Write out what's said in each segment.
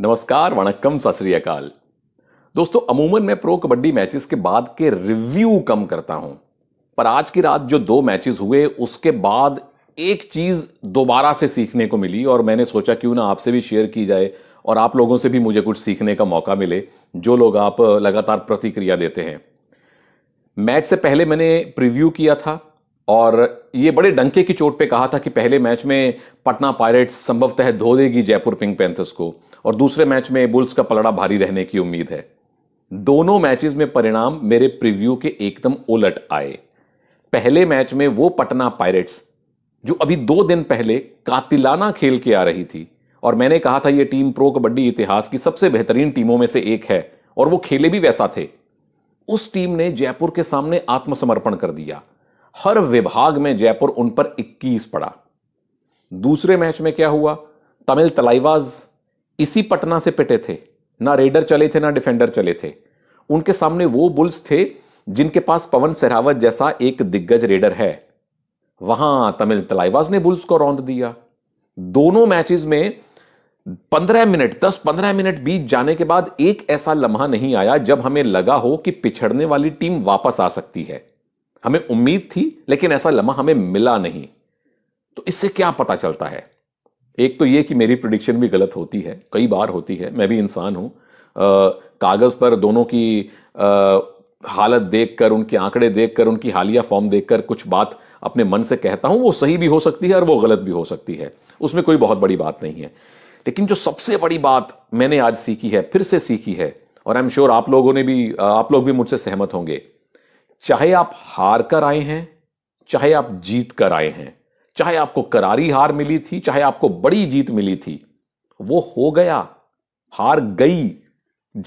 नमस्कार वणक्कम सत अकाल दोस्तों अमूमन मैं प्रो कबड्डी मैचेस के बाद के रिव्यू कम करता हूं पर आज की रात जो दो मैचेस हुए उसके बाद एक चीज़ दोबारा से सीखने को मिली और मैंने सोचा क्यों ना आपसे भी शेयर की जाए और आप लोगों से भी मुझे कुछ सीखने का मौका मिले जो लोग आप लगातार प्रतिक्रिया देते हैं मैच से पहले मैंने प्रीव्यू किया था और ये बड़े डंके की चोट पे कहा था कि पहले मैच में पटना पायरेट्स संभवतः धो देगी जयपुर पिंक पैंथर्स को और दूसरे मैच में बुल्स का पलड़ा भारी रहने की उम्मीद है दोनों मैचेस में परिणाम मेरे प्रीव्यू के एकदम उलट आए पहले मैच में वो पटना पायरेट्स जो अभी दो दिन पहले कातिलाना खेल के आ रही थी और मैंने कहा था ये टीम प्रो कबड्डी इतिहास की सबसे बेहतरीन टीमों में से एक है और वो खेले भी वैसा थे उस टीम ने जयपुर के सामने आत्मसमर्पण कर दिया हर विभाग में जयपुर उन पर 21 पड़ा दूसरे मैच में क्या हुआ तमिल तलाइवाज इसी पटना से पिटे थे ना रेडर चले थे ना डिफेंडर चले थे उनके सामने वो बुल्स थे जिनके पास पवन सहरावत जैसा एक दिग्गज रेडर है वहां तमिल तलाइवाज ने बुल्स को रौंद दिया दोनों मैचेस में पंद्रह मिनट दस पंद्रह मिनट बीत जाने के बाद एक ऐसा लम्हा नहीं आया जब हमें लगा हो कि पिछड़ने वाली टीम वापस आ सकती है हमें उम्मीद थी लेकिन ऐसा लम्हा हमें मिला नहीं तो इससे क्या पता चलता है एक तो ये कि मेरी प्रडिक्शन भी गलत होती है कई बार होती है मैं भी इंसान हूं कागज़ पर दोनों की आ, हालत देखकर उनके आंकड़े देखकर उनकी हालिया फॉर्म देखकर कुछ बात अपने मन से कहता हूं वो सही भी हो सकती है और वो गलत भी हो सकती है उसमें कोई बहुत बड़ी बात नहीं है लेकिन जो सबसे बड़ी बात मैंने आज सीखी है फिर से सीखी है और आई एम श्योर आप लोगों ने भी आप लोग भी मुझसे सहमत होंगे चाहे आप हार कर आए हैं चाहे आप जीत कर आए हैं चाहे आपको करारी हार मिली थी चाहे आपको बड़ी जीत मिली थी वो हो गया हार गई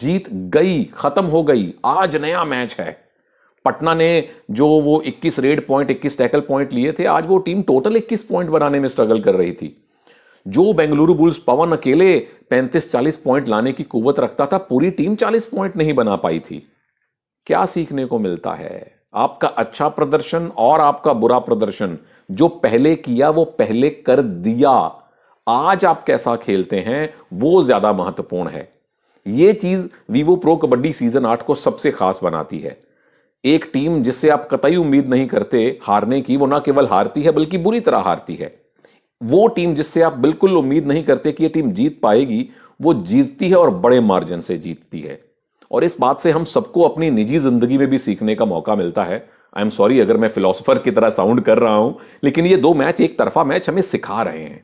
जीत गई खत्म हो गई आज नया मैच है पटना ने जो वो 21 रेड पॉइंट 21 टैकल पॉइंट लिए थे आज वो टीम टोटल 21 पॉइंट बनाने में स्ट्रगल कर रही थी जो बेंगलुरु बुल्स पवन अकेले 35-40 पॉइंट लाने की कुवत रखता था पूरी टीम 40 पॉइंट नहीं बना पाई थी क्या सीखने को मिलता है आपका अच्छा प्रदर्शन और आपका बुरा प्रदर्शन जो पहले किया वो पहले कर दिया आज आप कैसा खेलते हैं वो ज्यादा महत्वपूर्ण है ये चीज वीवो प्रो कबड्डी सीजन आठ को सबसे खास बनाती है एक टीम जिससे आप कतई उम्मीद नहीं करते हारने की वो ना केवल हारती है बल्कि बुरी तरह हारती है वो टीम जिससे आप बिल्कुल उम्मीद नहीं करते कि ये टीम जीत पाएगी वो जीतती है और बड़े मार्जिन से जीतती है और इस बात से हम सबको अपनी निजी जिंदगी में भी सीखने का मौका मिलता है आई एम सॉरी अगर मैं फिलोसफर की तरह साउंड कर रहा हूं लेकिन ये दो मैच एक तरफा मैच हमें सिखा रहे हैं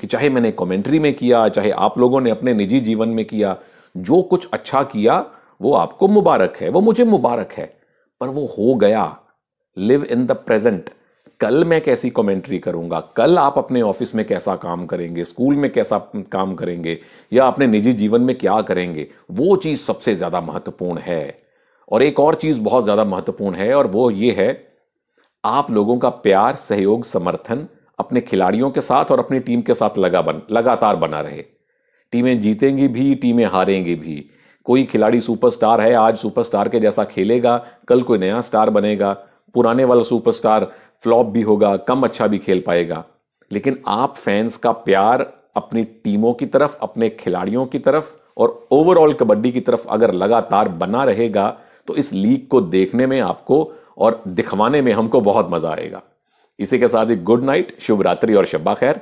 कि चाहे मैंने कमेंट्री में किया चाहे आप लोगों ने अपने निजी जीवन में किया जो कुछ अच्छा किया वो आपको मुबारक है वो मुझे मुबारक है पर वो हो गया लिव इन द प्रेजेंट कल मैं कैसी कमेंट्री करूंगा कल आप अपने ऑफिस में कैसा काम करेंगे स्कूल में कैसा काम करेंगे या अपने निजी जीवन में क्या करेंगे वो चीज़ सबसे ज़्यादा महत्वपूर्ण है और एक और चीज़ बहुत ज़्यादा महत्वपूर्ण है और वो ये है आप लोगों का प्यार सहयोग समर्थन अपने खिलाड़ियों के साथ और अपनी टीम के साथ लगा बन लगातार बना रहे टीमें जीतेंगी भी टीमें हारेंगी भी कोई खिलाड़ी सुपरस्टार है आज सुपरस्टार के जैसा खेलेगा कल कोई नया स्टार बनेगा पुराने वाला सुपरस्टार फ्लॉप भी होगा कम अच्छा भी खेल पाएगा लेकिन आप फैंस का प्यार अपनी टीमों की तरफ अपने खिलाड़ियों की तरफ और ओवरऑल कबड्डी की तरफ अगर लगातार बना रहेगा तो इस लीग को देखने में आपको और दिखवाने में हमको बहुत मजा आएगा इसी के साथ ही गुड नाइट शुभ रात्रि और शब्बा खैर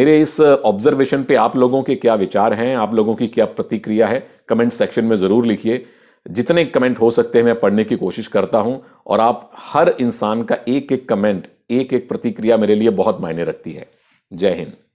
मेरे इस ऑब्जर्वेशन पे आप लोगों के क्या विचार हैं आप लोगों की क्या प्रतिक्रिया है कमेंट सेक्शन में ज़रूर लिखिए जितने कमेंट हो सकते हैं मैं पढ़ने की कोशिश करता हूं और आप हर इंसान का एक एक कमेंट एक एक प्रतिक्रिया मेरे लिए बहुत मायने रखती है जय हिंद